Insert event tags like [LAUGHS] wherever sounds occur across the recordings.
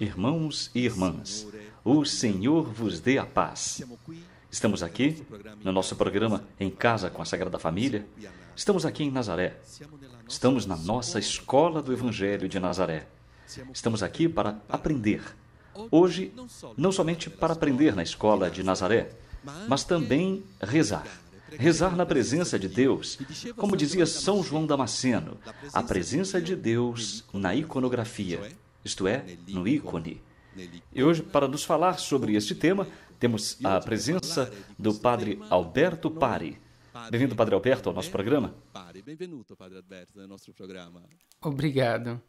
Irmãos e irmãs, o Senhor vos dê a paz. Estamos aqui no nosso programa Em Casa com a Sagrada Família. Estamos aqui em Nazaré. Estamos na nossa escola do Evangelho de Nazaré. Estamos aqui para aprender. Hoje, não somente para aprender na escola de Nazaré, mas também rezar. Rezar na presença de Deus, como dizia São João Damasceno, a presença de Deus na iconografia isto é, no ícone. E hoje, para nos falar sobre este tema, temos a presença é do padre Alberto Pari. Bem-vindo, Padre Alberto, ao nosso programa. Obrigado.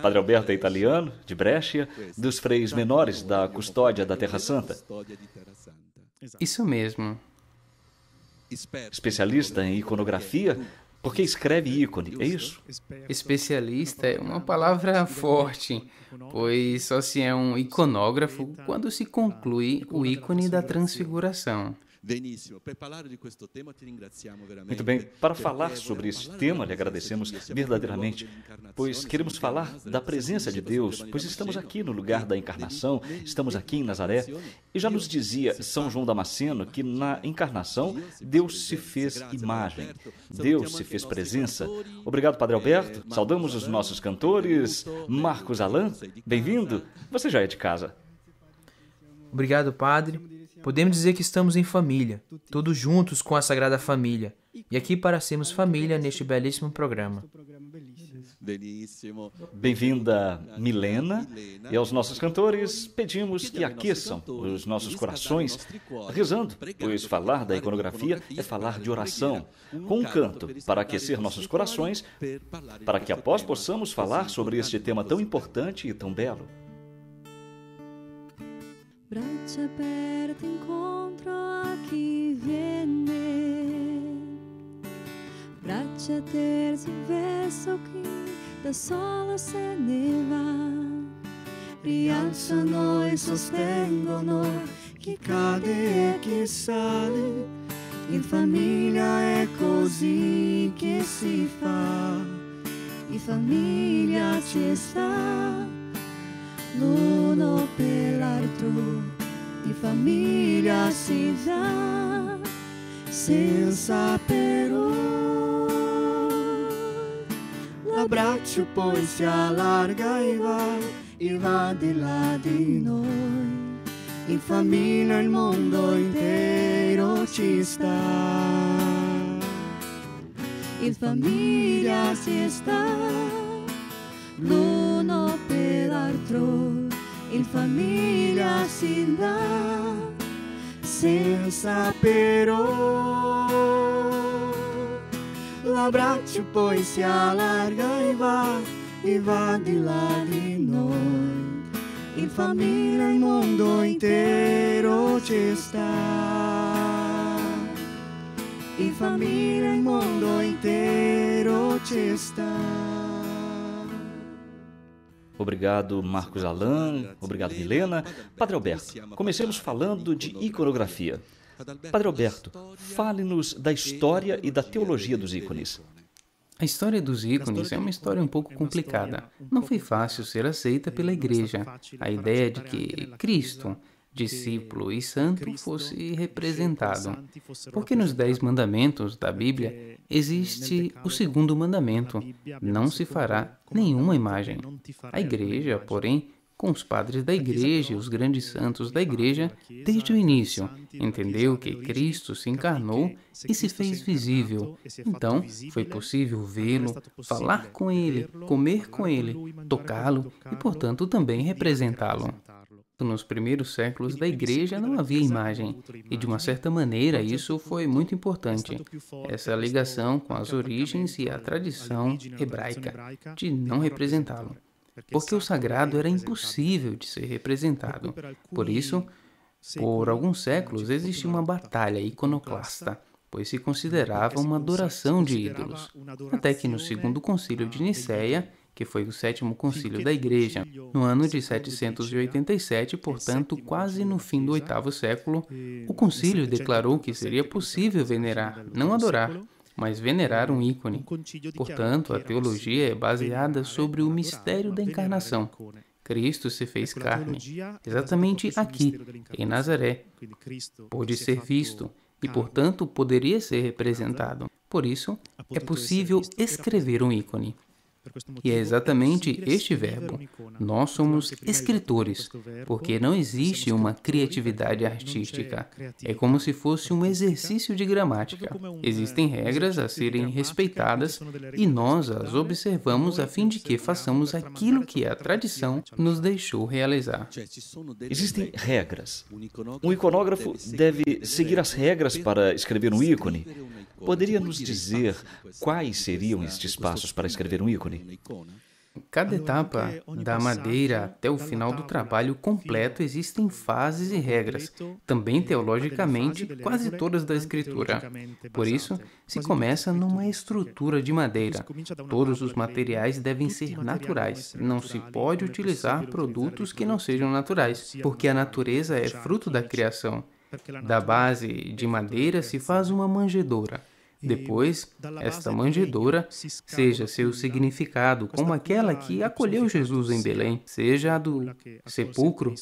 Padre Alberto é italiano, de Brescia, dos freios menores da Custódia da Terra Santa. Isso mesmo. Especialista em iconografia, porque escreve ícone, é isso? Especialista é uma palavra forte, pois só se é um iconógrafo quando se conclui o ícone da transfiguração. Preparado de questo tema, ringraziamo veramente. Muito bem, para falar sobre este tema, lhe agradecemos verdadeiramente, pois queremos falar da presença de Deus, pois estamos aqui no lugar da encarnação, estamos aqui em Nazaré, e já nos dizia São João Damasceno que na encarnação Deus se fez imagem, Deus se fez presença. Obrigado, Padre eh, Alberto. Saudamos os nossos cantores. Marcos Alain, bem-vindo. Você já é de casa. Obrigado, Padre. Podemos dizer que estamos em família, todos juntos com a Sagrada Família, e aqui para sermos família neste belíssimo programa. Bem-vinda, Milena, e aos nossos cantores pedimos que aqueçam os nossos corações rezando, pois falar da iconografia é falar de oração, com um canto para aquecer nossos corações, para que após possamos falar sobre este tema tão importante e tão belo braccia aperte incontro a chi viene, braccia tese verso chi da solo se ne va, rialzano e sostengono chi cade e chi sale, in famiglia è così che si fa, in famiglia ci sta l'uno per l'altro, di famiglia si dà senza però. L'abbraccio poi si allarga e va, e va di là di noi. In famiglia il mondo intero ci sta. In famiglia si sta. l'uno em família, familia sem dar, se saperó. pois se alarga e vá e vá de lá de nós. Em família, em mundo te está. Em família, em mundo te está. Obrigado, Marcos Alain. Obrigado, Milena. Padre Alberto, comecemos falando de iconografia. Padre Alberto, fale-nos da história e da teologia dos ícones. A história dos ícones é uma história um pouco complicada. Não foi fácil ser aceita pela igreja. A ideia é de que Cristo discípulo e santo fosse representado. Porque nos Dez Mandamentos da Bíblia eh, existe o segundo mandamento: não se fará nenhuma imagem. A igreja, porém, com os padres da igreja e os grandes santos da igreja desde o início. Entendeu que Cristo se encarnou e se fez visível. Então, foi possível vê-lo, falar com ele, comer com ele, tocá-lo e, portanto, também representá-lo. Nos primeiros séculos da igreja não havia imagem, e de uma né? certa maneira isso foi muito importante. Essa ligação com as origens e a né? né? tradição hebraica de não representá-lo, porque o sagrado é era impossível de ser representado. Por isso, por alguns é séculos tipo existe uma tá? batalha iconoclasta pois se considerava uma adoração de ídolos, até que no segundo concílio de ah, Nicéia que foi o sétimo concílio da Igreja. No ano de 787, portanto, quase no fim do oitavo século, o concílio declarou que seria possível venerar, não adorar, mas venerar um ícone. Portanto, a teologia é baseada sobre o mistério da encarnação. Cristo se fez carne, exatamente aqui, em Nazaré. Pôde ser visto e, portanto, poderia ser representado. Por isso, é possível escrever um ícone. E é exatamente este verbo. Nós então, somos escritores, porque não existe uma criatividade artística. É como se fosse um exercício de gramática. É Existem regras a serem respeitadas e nós as né, observamos a é fim de que façamos aquilo que a tradição nos deixou realizar. Existem regras. Um iconógrafo deve seguir as regras para escrever um ícone. Poderia nos dizer quais seriam estes passos para escrever um ícone? Cada etapa, é da madeira até o final do trabalho completo, existem fases e regras, também teologicamente, quase todas da escritura. Por isso, se começa numa estrutura de madeira. Todos os materiais devem ser é naturais. Não se pode é utilizar produtos que não sejam naturais, porque a natureza é fruto da criação. Da base de madeira se faz uma manjedoura. Depois, esta manjedoura seja seu significado como aquela que acolheu Jesus em Belém, seja a do sepulcro,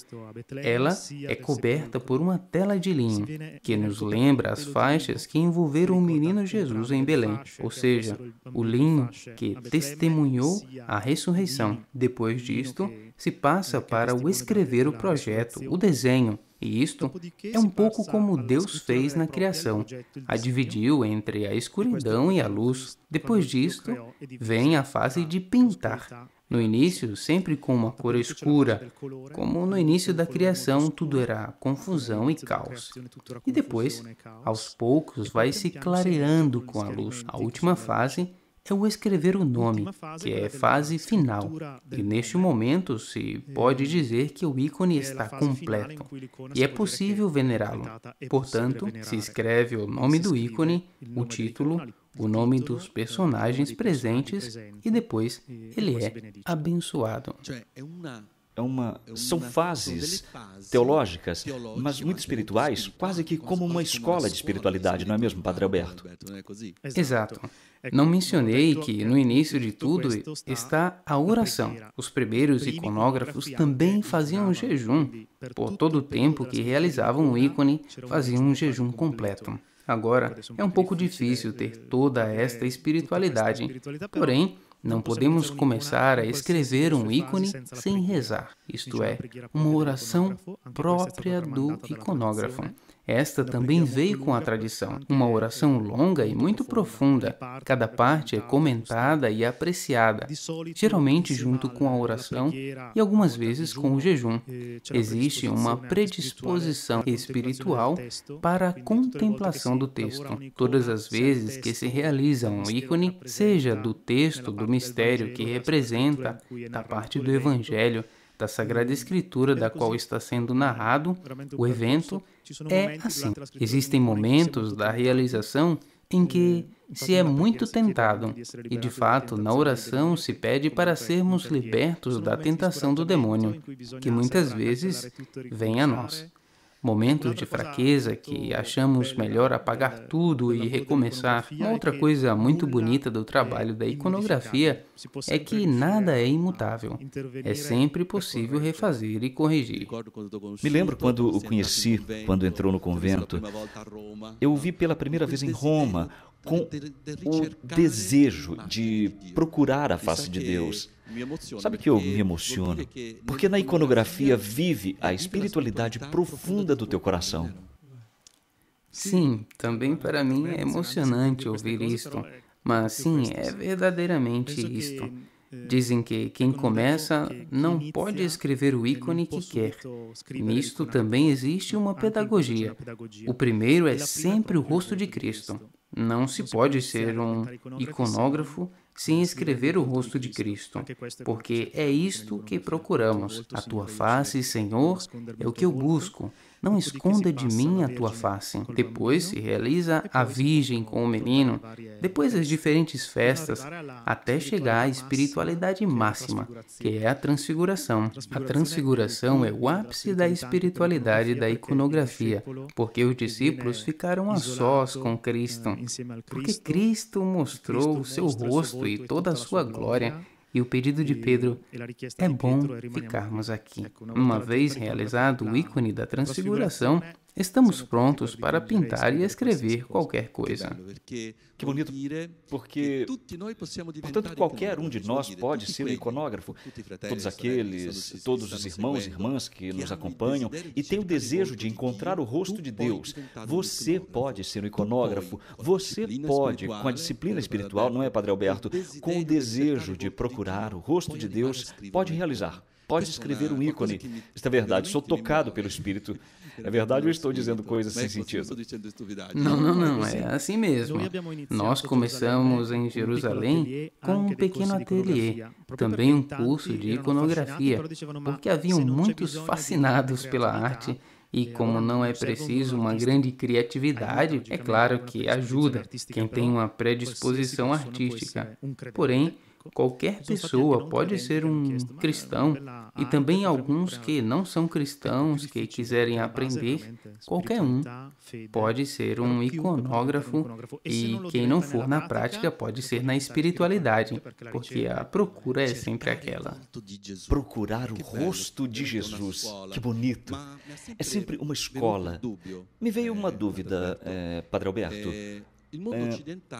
ela é coberta por uma tela de linho, que nos lembra as faixas que envolveram o menino Jesus em Belém, ou seja, o linho que testemunhou a ressurreição. Depois disto, se passa para o escrever o projeto, o desenho, e isto então, é um pouco como Deus fez na criação. É a dividiu entre a escuridão e a luz. Depois disto, vem a fase de pintar. No início, sempre com uma então, cor escura. Como no né? início da criação, tudo era confusão e caos. E depois, né? aos poucos, vai se clareando com a luz. A última fase é o escrever o nome, que é fase final. E neste momento se é, pode dizer que o ícone está completo e é possível venerá-lo. É Portanto, se escreve o nome do ícone, o título, o nome dos é, personagens presentes e depois ele é abençoado. É, é uma, são fases teológicas, mas muito espirituais, quase que como uma escola de espiritualidade, não é mesmo, Padre Alberto? É, Exato. É não mencionei que no início de tudo está a oração. Os primeiros iconógrafos também faziam um jejum. Por todo o tempo que realizavam o ícone, faziam um jejum completo. Agora, é um pouco difícil né, ter toda esta espiritualidade. Porém, não podemos começar a escrever um ícone sem rezar, isto é, uma oração própria do iconógrafo. Esta também veio com a tradição, uma é, oração é, é longa e muito profunda. Cada parte é comentada e apreciada, geralmente junto com a oração e algumas vezes com o jejum. Eh, Existe uma né, predisposição espiritual para a contemplação do texto. Todas as vezes que se realiza um ícone, seja do texto, né, do mistério que representa, da né, parte do Evangelho, da Sagrada Escritura da qual está sendo narrado o evento é assim. Existem momentos da realização em que se é muito tentado, e de fato, na oração se pede para sermos libertos da tentação do demônio, que muitas vezes vem a nós momentos de fraqueza que achamos melhor né? apagar é, tudo e recomeçar. Uma outra coisa é muito bonita do é trabalho da iconografia é que nada é imutável. É sempre possível refazer e corrigir. Me lembro quando o conheci, quando entrou no convento. Eu vi pela primeira vez em Roma com o desejo de procurar a face de Deus. Sabe que eu me emociono? Porque na iconografia vive a espiritualidade profunda do teu coração. Né? Sim, também para mim é, é assim, né? emocionante ouvir isto, mas sim, é verdadeiramente isto. Eh, Dizem que quem começa não pode escrever o ícone que quer. Nisto também existe uma ah, pedagogia. O primeiro é sempre o rosto de Cristo. Não se pode ser um iconógrafo sem escrever o rosto de Cristo, é porque é isto que procuramos. A tua face, Senhor, é o que eu busco. Não tipo, esconda de mim a tua face. Depois se realiza a Virgem com o menino, depois as diferentes festas, até chegar à espiritualidade é máxima, que é a transfiguração. A transfiguração é o é ápice da espiritualidade da é iconografia, porque os discípulos ficaram a sós com ah, Cristo, porque Cristo mostrou o seu rosto e toda a sua glória e o pedido de Pedro é bom ficarmos aqui. Uma vez realizado o ícone da transfiguração, Estamos prontos para pintar e né? escrever qualquer coisa. Né? Que bonito. Porque, portanto, qualquer um de nós pode ser um iconógrafo. Todos aqueles, todos os irmãos e irmãs que nos acompanham e têm o desejo de encontrar o rosto de Deus. Você pode ser um iconógrafo. Você pode, com a disciplina espiritual, não é, Padre Alberto? Com o desejo de procurar o rosto de Deus, pode né? realizar pode escrever um ícone. é verdade, sou tocado pelo Espírito. É verdade ou estou dizendo coisas sem sentido? Não, não, não. É assim, assim mesmo. Nós começamos em Jerusalém é com um pequeno ateliê, também um curso de iconografia, então porque haviam muitos fascinados pela arte e é, como não é preciso uma grande criatividade, é claro que ajuda quem tem uma predisposição artística. É, Porém, Qualquer pessoa tá pode ser é um cristão e ah, também então alguns que não são cristãos que quiserem é aprender, qualquer um tá pode ser um iconógrafo e quem não for na prática pode ser na espiritualidade, porque a é procura é sempre aquela. Procurar o rosto de Jesus, que bonito. É sempre uma escola. Me veio uma dúvida, é, Padre Alberto é,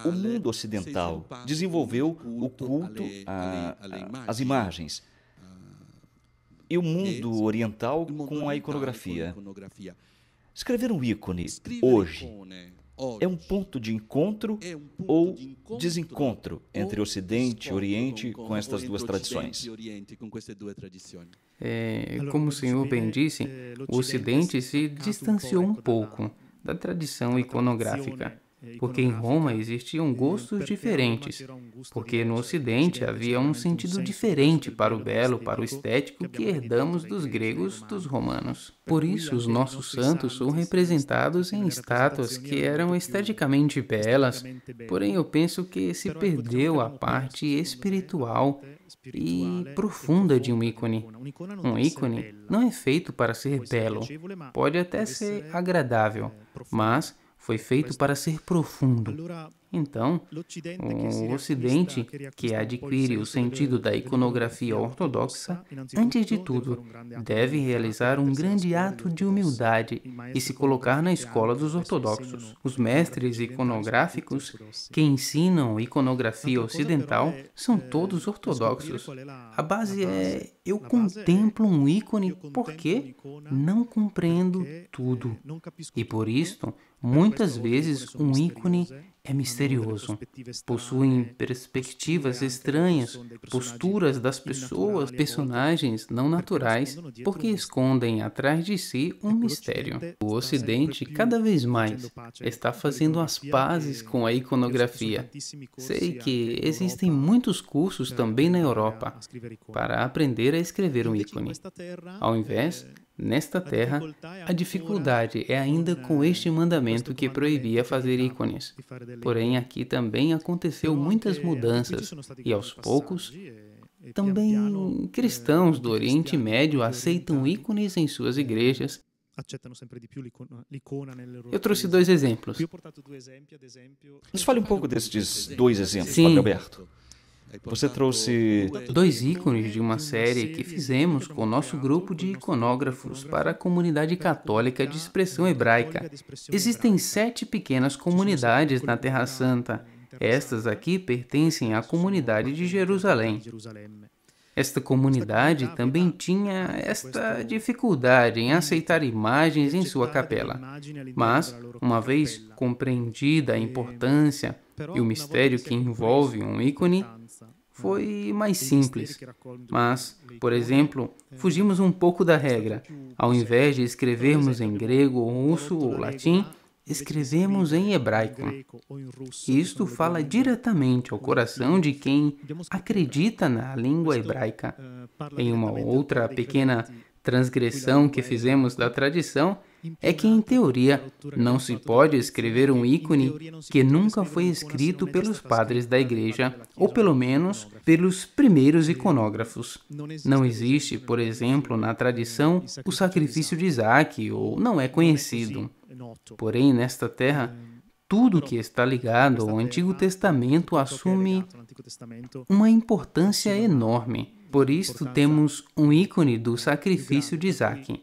o né, mundo ocidental desenvolveu o culto às imagens ah, e o mundo oriental com a iconografia. Escrever um ícone hoje né? é, é um ponto de encontro ou desencontro entre Ocidente e Oriente com estas duas tradições. É, como o senhor bem disse, é, o Ocidente se distanciou um pouco da tradição iconográfica. Né? porque em Roma existiam gostos diferentes, porque no Ocidente havia um sentido diferente para o belo, para o estético que herdamos dos gregos, dos romanos. Por isso, os nossos santos são representados em estátuas que eram esteticamente belas, porém eu penso que se perdeu a parte espiritual e profunda de um ícone. Um ícone não é feito para ser belo, pode até ser agradável, mas foi feito para ser profundo. Então, o Ocidente, que adquire o sentido da iconografia ortodoxa, antes de tudo, deve realizar um grande ato de humildade e se colocar na escola dos ortodoxos. Os mestres iconográficos que ensinam iconografia ocidental são todos ortodoxos. A base é: eu contemplo um ícone porque não compreendo tudo. E por isto, Muitas vezes, um ícone é misterioso. Possuem é, perspectivas estranhas, posturas das pessoas, personagens não naturais, porque escondem atrás de si um mistério. O Ocidente, cada vez mais, está fazendo as pazes é, com a iconografia. Sei que existem muitos cursos é também na Europa para aprender a escrever um ícone. Ao invés Nesta terra, é a dificuldade é ainda com este mandamento que proibia fazer ícones. Porém, aqui também aconteceu muitas mudanças e, aos poucos, eh, também eh, cristãos do Oriente Médio aceitam ícones em suas eh, igrejas. Eu trouxe dois exemplos. Nos fale um pouco desses dois exemplos, Sim. Padre Alberto. Você trouxe dois ícones de uma série assim que fizemos com nosso grupo de iconógrafos para a comunidade católica de expressão hebraica. Existem sete pequenas comunidades na Terra Santa. Estas né? aqui pertencem à comunidade de Jerusalém. Né? Esta comunidade tá também tinha esta dificuldade em aceitar imagens em sua capela. Mas, uma vez compreendida a né? importância e o mistério que envolve um ícone, tá, foi mais simples. Né? Mas, por exemplo, é. fugimos um pouco da regra. Ao invés de escrevermos em grego, russo ou latim, escrevemos em hebraico. Isto é fala né? diretamente ao coração de quem acredita na língua então, hebraica. Eh, em uma outra é pequena transgressão que fizemos da tradição é que, em é, teoria, não se pode escrever um ícone que nunca foi escrito pelos padres da Igreja, ou pelo menos pelos primeiros iconógrafos. Não existe, tipo por exemplo, na tradição, o sacrifício de Isaac, ou não é, é conhecido. É Porém, nesta terra, hum, tudo que está ligado ao Antigo Testamento assume uma importância enorme. Por isto temos um ícone do sacrifício de Isaac.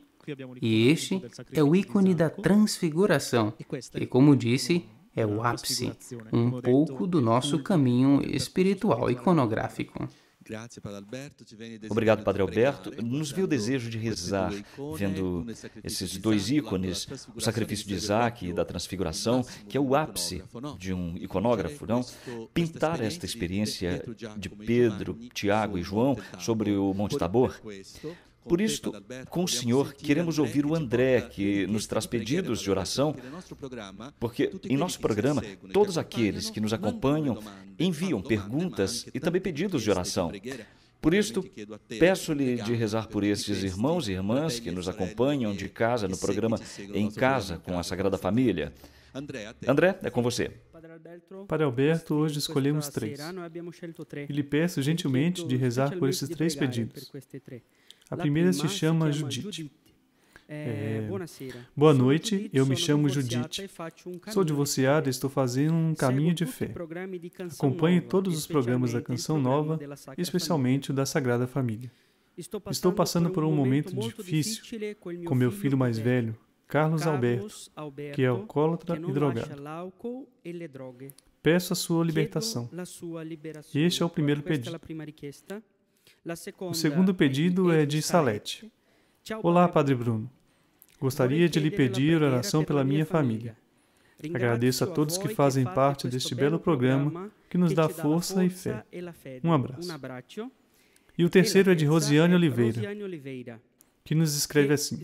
E este é o ícone da transfiguração. E como disse, é o ápice, né? um pouco do é nosso caminho espiritual né? iconográfico. Obrigado, Padre Alberto. Nos viu o desejo de rezar, vendo esses dois ícones, o sacrifício de Isaac e da transfiguração, que é o ápice de um iconógrafo, não? Pintar esta experiência de Pedro, Tiago e João sobre o Monte Tabor. Por isto, com o Senhor, queremos ouvir o André, que nos traz pedidos de oração, porque em nosso programa, todos aqueles que nos acompanham enviam perguntas e também pedidos de oração. Por isto, peço-lhe de rezar por esses irmãos e irmãs que nos acompanham de casa no programa Em Casa com a Sagrada Família. André, é com você. Padre Alberto, hoje escolhemos três. É e lhe peço gentilmente de rezar por esses três pedidos. A primeira se chama é Judite. É, é boa noite, eu me chamo Judite. Sou divorciada e estou fazendo um caminho de fé. Acompanhe todos os programas da Canção Nova, especialmente o da Sagrada Família. Estou passando por um momento difícil com meu filho mais velho, Carlos Alberto, que é alcoólatra e drogado. É Peço a sua libertação. Este é o primeiro pedido. O segundo é pedido é de Salete. Olá, Padre Bruno. Gostaria de lhe pedir oração pela minha família. Agradeço a todos que fazem parte deste belo programa que nos dá força e fé. Um abraço. E o terceiro é de é Rosiane Oliveira, que nos escreve assim.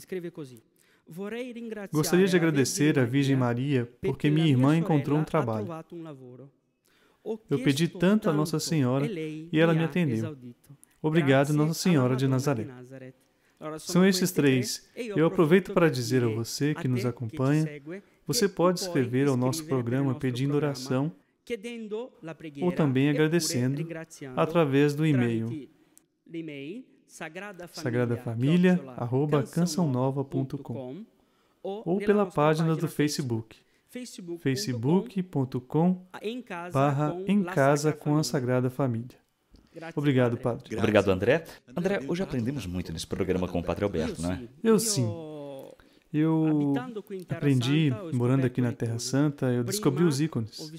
Gostaria de agradecer à Virgem Maria porque minha irmã encontrou um trabalho. Eu pedi tanto a Nossa Senhora e ela me atendeu. Obrigado, Nossa Senhora de Nazaré. São esses três. Eu aproveito para dizer a você que nos acompanha: você pode escrever ao nosso programa pedindo oração ou também agradecendo através do e-mail sagradafamilia.cançãonova.com ou pela página do Facebook facebook.com barra em casa com a Sagrada Família. Obrigado, padre. Obrigado, André. André, hoje aprendemos muito nesse programa com o padre Alberto, não é? Eu sim. Eu aprendi, morando aqui na Terra Santa, eu descobri os ícones.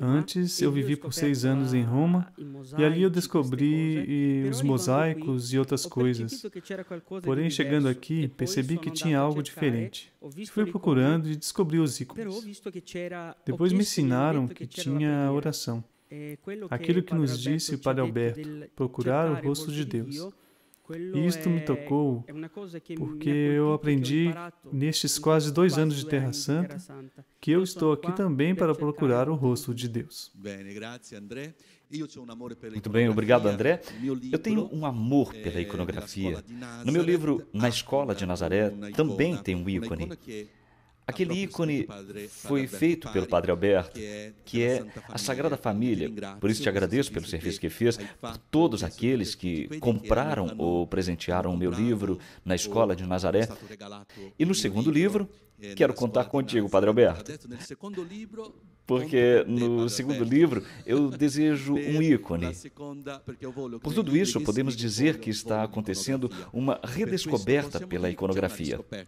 Antes, eu vivi por seis anos em Roma e ali eu descobri né? os mosaicos e outras coisas. Porém, chegando aqui, percebi que tinha algo diferente. Fui procurando e descobri os ícones. Depois me ensinaram que tinha oração. Eh, Aquilo que nos disse o Padre Alberto, procurar o rosto de Deus. E isto me tocou porque eu aprendi nestes quase dois anos de Terra Santa que eu estou aqui também para procurar o rosto de Deus. Muito bem, obrigado, André. Eu tenho um amor pela eh, iconografia. No meu livro Na Escola de Nazaré também tem um ícone. Aquele ícone foi feito pelo Padre Alberto, que é, é a Sagrada Família. Por isso te agradeço pelo serviço que fez, por todos aqueles que compraram ou presentearam o meu livro na Escola de Nazaré. E no segundo livro, é, Quero contar contigo, Padre Alberto, porque tá no né? segundo livro eu [LAUGHS] desejo um ícone. Por tudo isso, podemos dizer que está acontecendo uma redescoberta é pela é iconografia. Né,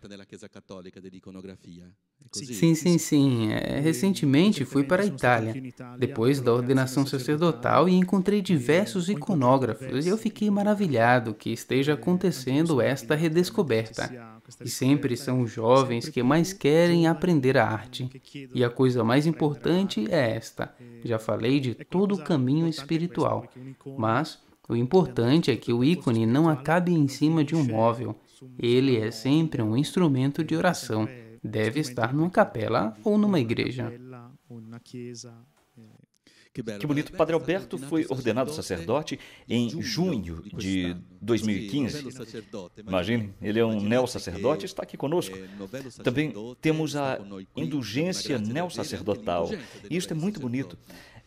sim, sim, sim. Recentemente fui para a Itália, depois da ordenação sacerdotal, e encontrei diversos iconógrafos, e eu fiquei maravilhado que esteja acontecendo esta redescoberta. E sempre são os jovens que mais mais querem aprender a arte. E a coisa mais importante é esta: já falei de todo o caminho espiritual, mas o importante é que o ícone não acabe em cima de um móvel. Ele é sempre um instrumento de oração. Deve estar numa capela ou numa igreja. Que bonito, né? Padre né? Alberto foi ordenado sacerdote em junho de 2015. É Imagine, ele é um neo-sacerdote e está aqui conosco. É, Também temos a indulgência neo-sacerdotal. E isto é muito bonito.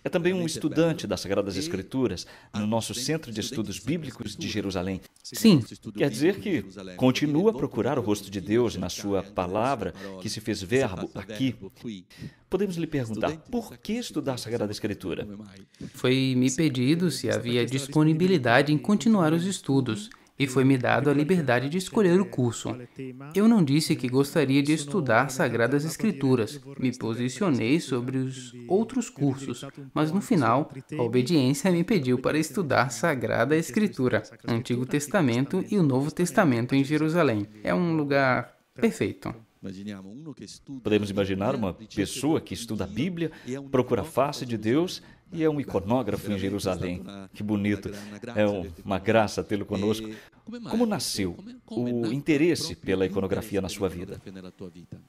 É também um estudante das Sagradas Escrituras no nosso Centro de Estudos né? Bíblicos de Jerusalém. Né? Sim, quer dizer que continua a é procurar o é rosto de Deus é na sua palavra, que se fez verbo aqui. Podemos lhe perguntar por que estudar a Sagrada Escritura? Foi me pedido se havia disponibilidade em continuar os estudos e foi-me dado a liberdade de escolher o curso. Eu não disse que gostaria de estudar Sagradas Escrituras, me posicionei sobre os outros cursos, mas no final, a obediência me pediu para estudar Sagrada Escritura, Antigo Testamento e o Novo Testamento em Jerusalém. É um lugar perfeito. Podemos imaginar uma pessoa que estuda a Bíblia, procura a face de Deus e é um iconógrafo em Jerusalém. Que bonito. É uma graça tê-lo conosco. Como nasceu o interesse pela iconografia na sua vida?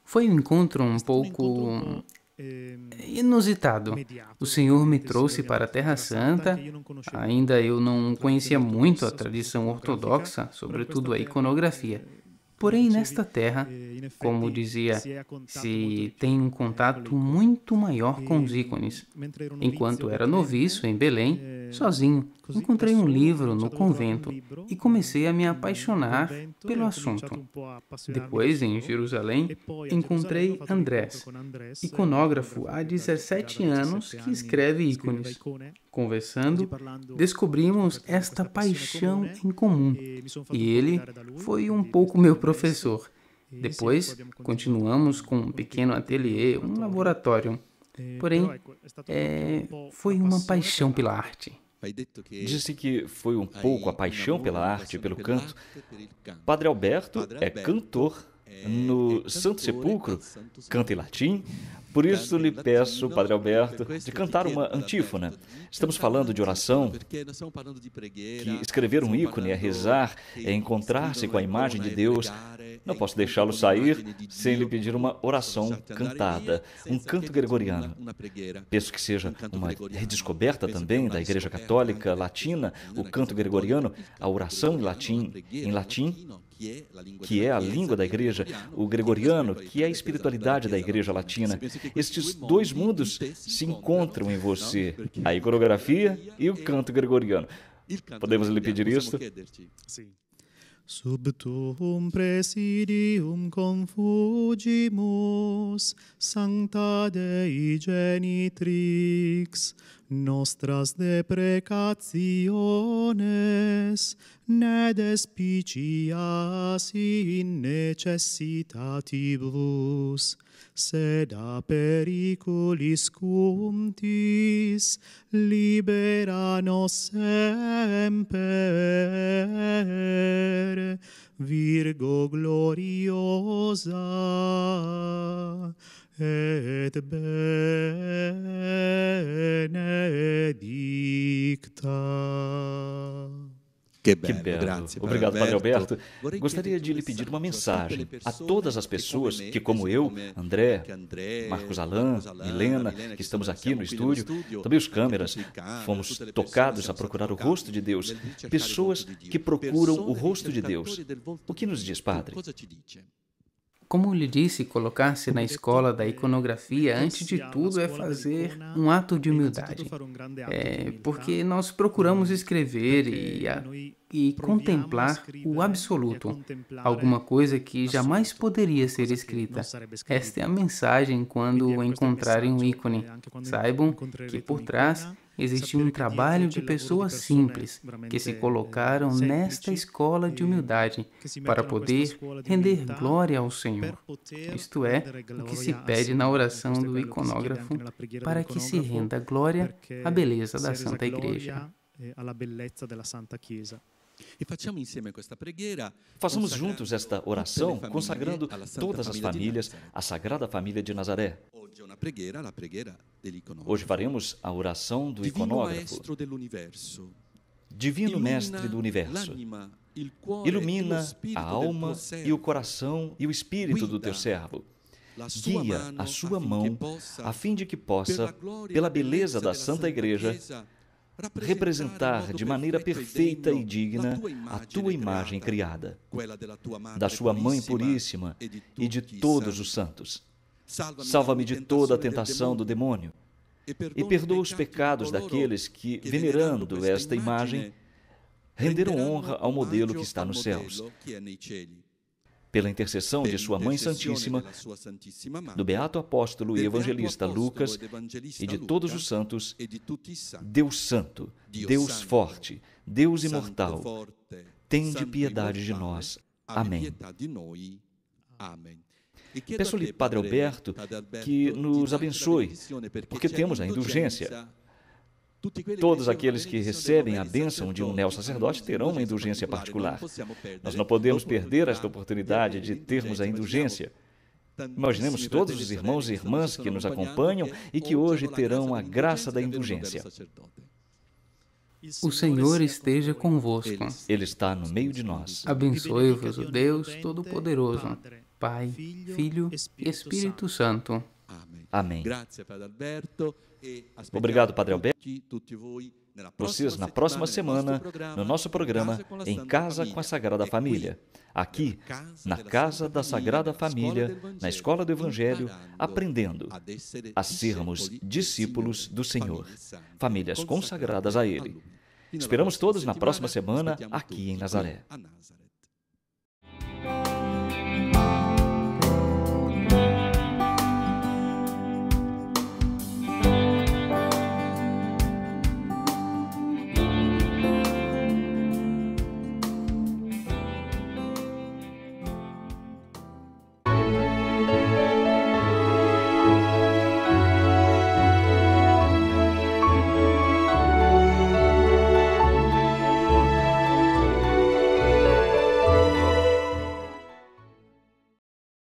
Foi um encontro um pouco eh, inusitado. O Senhor me trouxe é para a Terra Santa. Ainda eu não conhecia muito a tradição ortodoxa, sobretudo a iconografia. Porém, nesta terra, é como dizia, se é tem um contato muito maior com os ícones. Enquanto era noviço em Belém, é, sozinho, Encontrei um livro no convento e comecei a me apaixonar é pelo assunto. Depois, em Jerusalém, encontrei Andrés, é iconógrafo há 17 anos que escreve ícones. Conversando, descobrimos esta né? paixão em comum e ele foi um pouco meu professor. Depois, continuamos com um pequeno ateliê, um laboratório. É, Porém, então, é, foi uma paixão pela arte. Disse que foi um pouco a paixão pela arte, pelo canto. Padre Alberto é, é, é, é cantor no Santo Sepulcro, canta em latim, por isso lhe peço, Padre Alberto, de cantar uma antífona. Estamos falando de oração, que escrever um ícone é rezar, é encontrar-se com a imagem de Deus. Não posso deixá-lo sair sem lhe pedir uma oração cantada, um canto gregoriano. Penso que seja uma redescoberta também da Igreja Católica Latina, o canto gregoriano, a oração em latim, em latim que é a língua da é é igreja, o gregoriano, que é a é espiritualidade da igreja latina. Estes dois mundos se então, encontram em você, a iconografia e o canto gregoriano. Podemos lhe pedir isso? Sim. sub tuum presidium confugimus sancta dei genitrix nostras deprecationes ne despicias in necessitatibus sed a periculis cuntis libera nos semper virgo gloriosa et benedicta Que belo, que belo. Obrigado, Padre Alberto. Gostaria de lhe pedir uma mensagem a todas as pessoas que, como eu, André, Marcos Alain, Milena, que estamos aqui no estúdio, também os câmeras, fomos tocados a procurar o rosto de Deus. Pessoas que procuram o rosto de Deus. O que nos diz, Padre? Como lhe disse, colocar-se na escola da eh, iconografia, antes de tudo, é fazer um ato de é humildade. É porque nós procuramos escrever e, a, e contemplar o absoluto, alguma coisa que jamais poderia ser escrita. Esta é a mensagem quando encontrarem um ícone. Saibam que por trás existe um trabalho de pessoas né, simples que se é, é colocaram nesta escola de humildade para poder render glória ao Senhor. Isto é, o que se pede assim, na né? oração do iconógrafo para que se renda glória à beleza da Santa Igreja. alla é bellezza della Santa Chiesa. Facciamo insieme questa preghiera. Façamos juntos esta oração, consagrando todas as famílias à Sagrada Família de Nazaré. Hoje faremos a oração do iconógrafo. Divino Mestre do Universo, ilumina a alma e o coração e o espírito do teu servo guia a sua mão, a fim de que possa, pela beleza da Santa Igreja, representar de maneira perfeita e digna a tua imagem criada, da sua mãe puríssima e de todos os santos. Salva-me de toda a tentação do demônio e perdoa os pecados daqueles que, venerando esta imagem, renderam honra ao modelo que está nos céus pela intercessão de sua Mãe Santíssima, do Beato Apóstolo e Evangelista Lucas e de todos os santos, Deus Santo, Deus Forte, Deus Imortal, tende piedade de nós. Amém. Peço-lhe, Padre Alberto, que nos abençoe, porque temos a indulgência Todos aqueles que recebem a bênção de um neo-sacerdote terão uma indulgência particular. Nós não podemos perder esta oportunidade de termos a indulgência. Imaginemos todos os irmãos e irmãs que nos acompanham e que hoje terão a graça da indulgência. O Senhor esteja convosco. Ele está no meio de nós. Abençoe-vos o Deus Todo-Poderoso, Pai, Filho e Espírito Santo. Amém. Grazie, Padre Alberto. Obrigado, Padre Alberto. Vocês, na próxima semana, no nosso programa Em Casa com a Sagrada é Família. Aqui, na Casa da Sagrada Família, na Escola do Evangelho, aprendendo a sermos discípulos do Senhor, famílias consagradas a Ele. Esperamos todos na próxima semana aqui em Nazaré.